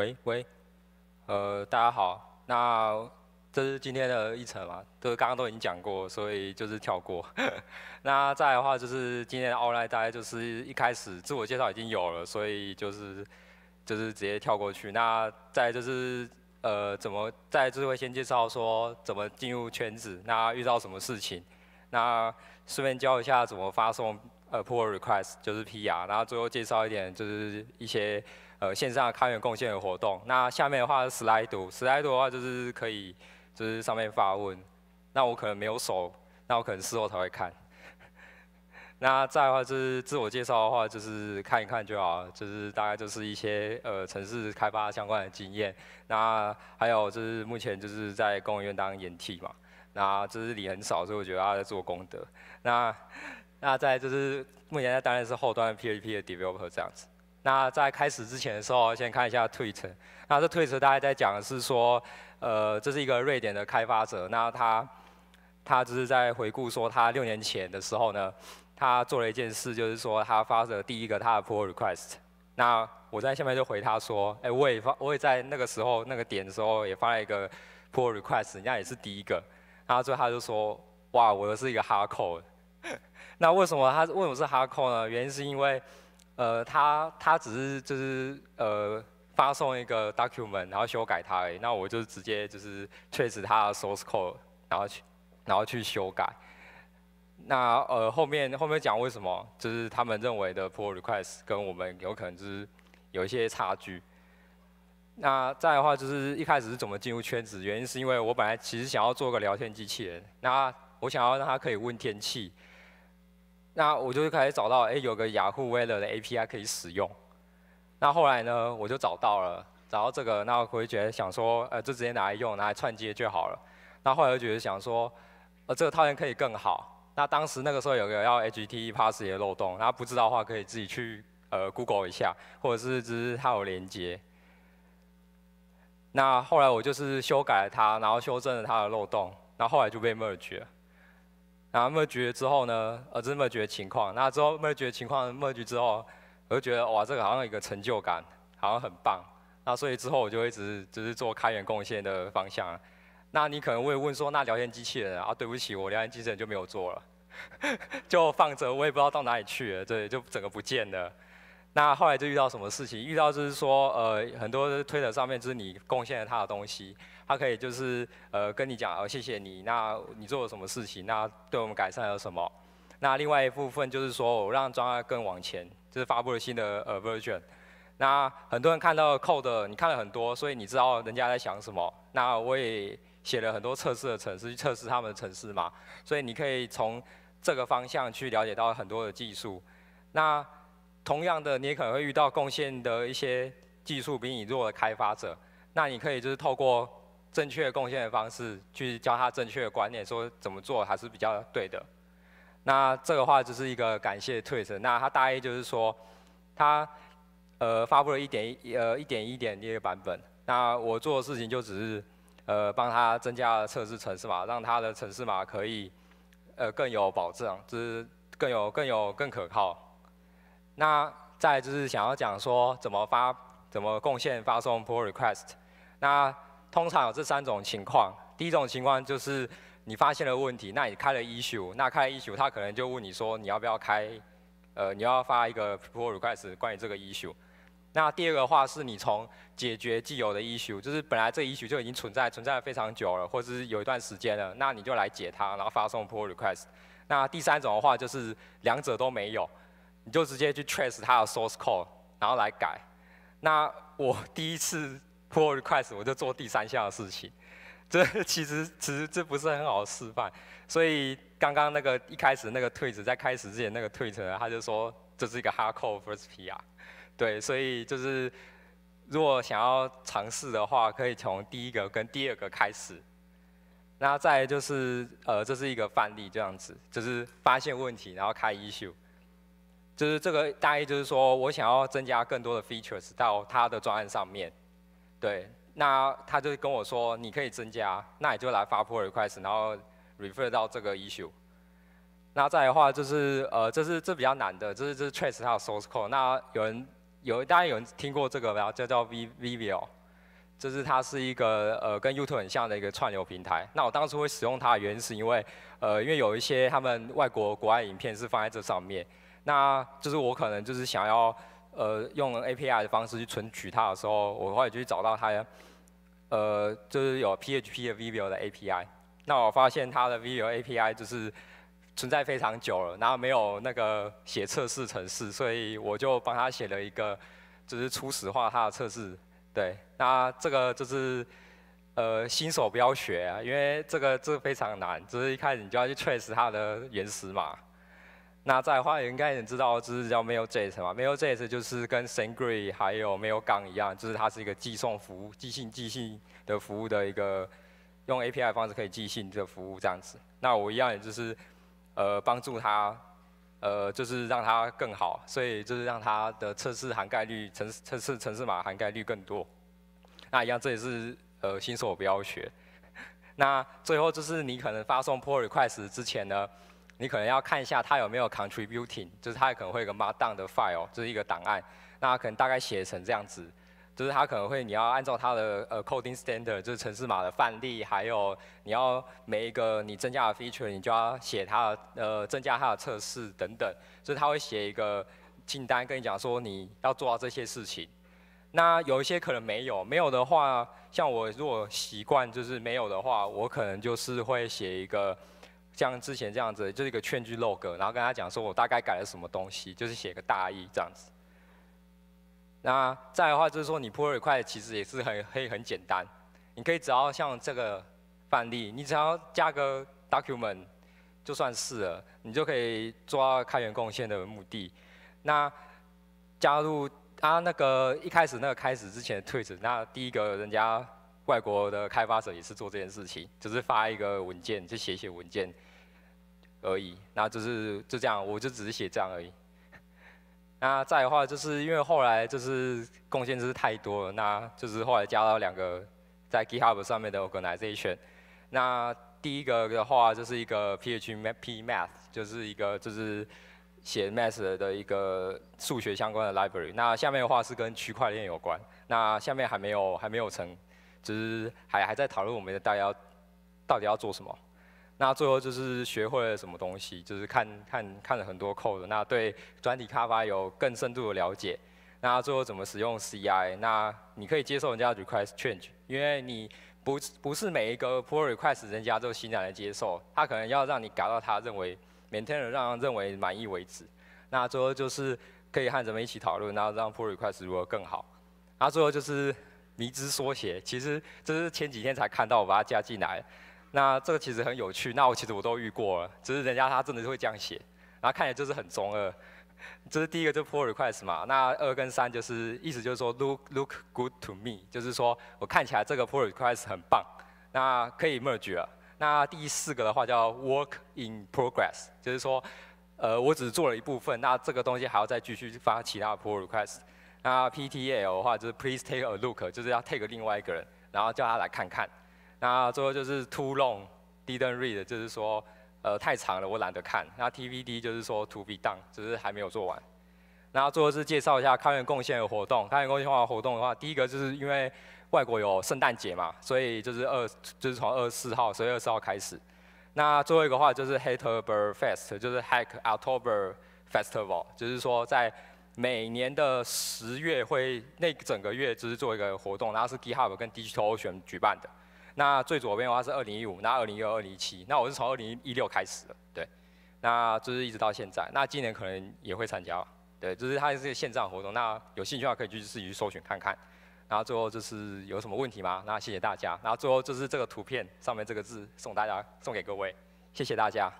喂喂，呃，大家好，那这是今天的议程嘛，就是刚刚都已经讲过，所以就是跳过。那再的话就是今天的 o n l i n e 大概就是一开始自我介绍已经有了，所以就是就是直接跳过去。那再就是呃怎么再就是会先介绍说怎么进入圈子，那遇到什么事情，那顺便教一下怎么发送呃 pull request，就是 PR，然后最后介绍一点就是一些。呃，线上开源贡献的活动。那下面的话是 slide s l i d e 的话就是可以，就是上面发问。那我可能没有手，那我可能事后才会看。那再的话就是自我介绍的话，就是看一看就好，就是大概就是一些呃城市开发相关的经验。那还有就是目前就是在公务员当演替嘛。那就是理很少，所以我觉得他在做功德。那那在就是目前在担任是后端 PHP 的 developer 这样子。那在开始之前的时候，先看一下推特。那这推特大概在讲的是说，呃，这是一个瑞典的开发者，那他他只是在回顾说，他六年前的时候呢，他做了一件事，就是说他发了第一个他的 pull request。那我在下面就回他说，哎，我也发，我也在那个时候那个点的时候也发了一个 pull request，人家也是第一个。然后最后他就说，哇，我的是一个哈扣。那为什么他为什么是哈扣呢？原因是因为。呃，他他只是就是呃发送一个 document，然后修改它，那我就直接就是 trace 它的 source code，然后去然后去修改。那呃后面后面讲为什么，就是他们认为的 pull request 跟我们有可能就是有一些差距。那再的话就是一开始是怎么进入圈子，原因是因为我本来其实想要做个聊天机器人，那我想要让它可以问天气。那我就开始找到，哎，有个雅虎 Weather 的 API 可以使用。那后来呢，我就找到了，找到这个，那我会觉得想说，呃，就直接拿来用，拿来串接就好了。那后来又觉得想说，呃，这个套件可以更好。那当时那个时候有个要 HTTP Pass 的漏洞，然后不知道的话，可以自己去呃 Google 一下，或者是只是它有连接。那后来我就是修改了它，然后修正了它的漏洞，然后后来就被 merge 了。然后末局之后呢，这是末局的情况。那之后末局的情况，末局之后，我就觉得哇，这个好像有一个成就感，好像很棒。那所以之后我就一直只是做开源贡献的方向。那你可能会问说，那聊天机器人啊，对不起，我聊天机器人就没有做了，就放着，我也不知道到哪里去了，对，就整个不见了。那后来就遇到什么事情？遇到就是说，呃，很多推特上面就是你贡献了他的东西，他可以就是呃跟你讲，呃，谢谢你。那你做了什么事情？那对我们改善了什么？那另外一部分就是说，我让庄稼更往前，就是发布了新的呃 version。那很多人看到 code，你看了很多，所以你知道人家在想什么。那我也写了很多测试的程式去测试他们的程式嘛，所以你可以从这个方向去了解到很多的技术。那。同样的，你也可能会遇到贡献的一些技术比你弱的开发者，那你可以就是透过正确贡献的方式，去教他正确的观念，说怎么做还是比较对的。那这个话就是一个感谢推辞。那他大意就是说，他呃发布了一点一呃一点一点的个版本，那我做的事情就只是呃帮他增加了测试层，是嘛？让他的程市码可以呃更有保障，就是更有更有更可靠。那再就是想要讲说怎么发怎么贡献发送 pull request。那通常有这三种情况。第一种情况就是你发现了问题，那你开了 issue，那开了 issue，他可能就问你说你要不要开，呃你要发一个 pull request 关于这个 issue。那第二个话是你从解决既有的 issue，就是本来这 issue 就已经存在，存在了非常久了，或者是有一段时间了，那你就来解它，然后发送 pull request。那第三种的话就是两者都没有。你就直接去 trace 它的 source code，然后来改。那我第一次 pull request 我就做第三项的事情，这其实其实这不是很好的示范。所以刚刚那个一开始那个退职在开始之前那个退职，他就说这是一个 h a c e f i r PR，对，所以就是如果想要尝试的话，可以从第一个跟第二个开始。那再就是呃，这是一个范例，这样子就是发现问题，然后开 issue。就是这个，大概就是说，我想要增加更多的 features 到他的专案上面。对，那他就跟我说，你可以增加，那你就来发 pull request，然后 refer 到这个 issue。那再的话就是，呃，这是这比较难的，这是这是 trace 它的 source code。那有人有，大家有人听过这个吧？叫叫 v v i o 就是它是一个呃跟 YouTube 很像的一个串流平台。那我当初会使用它的原因是，因为呃因为有一些他们外国国外影片是放在这上面。那就是我可能就是想要，呃，用 API 的方式去存取它的时候，我后来就找到它，呃，就是有 PHP 的 v i v o 的 API。那我发现它的 v i v o API 就是存在非常久了，然后没有那个写测试程式，所以我就帮他写了一个，就是初始化它的测试。对，那这个就是呃新手不要学啊，因为这个这个非常难，就是一开始你就要去 trace 它的原始码。那在话，园应该也知道，就是叫 Mailjet 吗 m a i l j e 就是跟 s a n g r e d 还有 m a i l g 一样，就是它是一个寄送服务、寄信、寄信的服务的一个用 API 的方式可以寄信的服务这样子。那我一样，也就是呃帮助它，呃就是让它更好，所以就是让它的测试涵盖率、城测试城市码涵盖率更多。那一样，这也是呃新手不要学。那最后就是你可能发送 p o r t c a r d s 之前呢？你可能要看一下他有没有 contributing，就是他可能会有个 markdown 的 file，就是一个档案。那可能大概写成这样子，就是他可能会你要按照他的呃 coding standard，就是程式码的范例，还有你要每一个你增加的 feature，你就要写他呃增加他的测试等等。就是他会写一个清单跟你讲说你要做到这些事情。那有一些可能没有，没有的话，像我如果习惯就是没有的话，我可能就是会写一个。像之前这样子，就是一个劝句 logo，然后跟他讲说，我大概改了什么东西，就是写个大意这样子。那再的话就是说，你 pull request 其实也是很可以很简单，你可以只要像这个范例，你只要加个 document 就算是了，你就可以抓开源贡献的目的。那加入他那个一开始那个开始之前的退 t 那第一个人家。外国的开发者也是做这件事情，只是发一个文件，就写写文件而已。那就是就这样，我就只是写这样而已。那再的话，就是因为后来就是贡献就是太多了，那就是后来加到两个在 GitHub 上面的 Organization。那第一个的话就是一个 PHP Math，就是一个就是写 Math 的一个数学相关的 Library。那下面的话是跟区块链有关。那下面还没有还没有成。就是还还在讨论我们的大家到底要做什么，那最后就是学会了什么东西，就是看看看了很多 code，那对专题开发有更深度的了解，那最后怎么使用 CI，那你可以接受人家 request change，因为你不不是每一个 pull request 人家都欣然的接受，他可能要让你改到他认为每天让认为满意为止，那最后就是可以和人们一起讨论，然后让 pull request 如何更好，那最后就是。迷之缩写，其实这是前几天才看到，我把它加进来。那这个其实很有趣，那我其实我都遇过了，只是人家他真的是会这样写，然后看起来就是很中二。这是第一个，就 p r o g r e s t 嘛，那二跟三就是意思就是说 look look good to me，就是说我看起来这个 p r o g r e s t 很棒，那可以 merge 了。那第四个的话叫 work in progress，就是说，呃，我只是做了一部分，那这个东西还要再继续发其他 p r o g r e s t 那 PTL 的话就是 Please take a look，就是要 take 另外一个人，然后叫他来看看。那最后就是 Too long didn't read，就是说呃太长了，我懒得看。那 TVD 就是说 To be done，就是还没有做完。那最后是介绍一下开源贡献的活动。开源贡献活动的话，第一个就是因为外国有圣诞节嘛，所以就是二就是从二十四号，所以月二十号开始。那最后一个话就是 h a t r b e r Fest，就是 Hack October Festival，就是说在。每年的十月会那整个月就是做一个活动，然后是 GitHub 跟 d i i g t c a 选举办的。那最左边的话是2015，那2016、2017，那我是从2016开始的，对。那就是一直到现在，那今年可能也会参加，对。就是它是一个线上活动，那有兴趣的话可以去自己去搜寻看看。然后最后就是有什么问题吗？那谢谢大家。然后最后就是这个图片上面这个字送大家送给各位，谢谢大家。